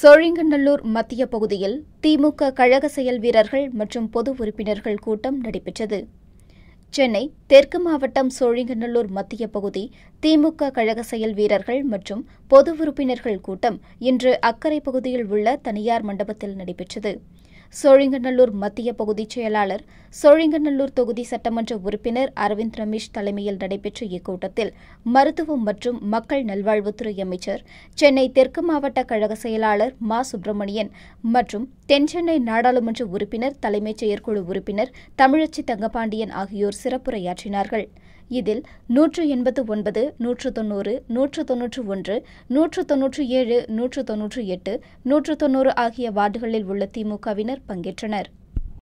சோழிங்கநல்லூர் மத்திய பகுதியில் திமுக கழக செயல் வீரர்கள் மற்றும் பொது உறுப்பினர்கள் கூட்டம் நடைபெற்றது சென்னை தெற்கு மாவட்டம் சோழிங்கநல்லூர் மத்திய பகுதி திமுக கழக செயல் வீரர்கள் மற்றும் பொது உறுப்பினர்கள் கூட்டம் இன்று அக்கரை பகுதியில் உள்ள தனியார் மண்டபத்தில் நடைபெற்றது சோழிங்கநல்லூர் மத்திய பகுதிச் செயலாளர் சோழிங்கநல்லூர் தொகுதி சட்டமன்ற உறுப்பினர் அரவிந்த் ரமேஷ் தலைமையில் நடைபெற்ற இக்கூட்டத்தில் மருத்துவம் மற்றும் மக்கள் நல்வாழ்வுத்துறை அமைச்சர் சென்னை தெற்கு மாவட்ட கழக செயலாளர் மா சுப்பிரமணியன் மற்றும் தென்சென்னை நாடாளுமன்ற உறுப்பினர் தலைமைச் செயற்குழு உறுப்பினர் தமிழச்சி தங்கபாண்டியன் ஆகியோர் சிறப்புரையாற்றினார்கள் இதில் நூற்று எண்பத்து ஒன்பது நூற்று தொன்னூறு நூற்று தொன்னூற்று ஒன்று நூற்று தொன்னூற்று ஏழு நூற்று தொன்னூற்று எட்டு நூற்று தொன்னூறு ஆகிய வார்டுகளில் உள்ள திமுகவினர் பங்கேற்றனர்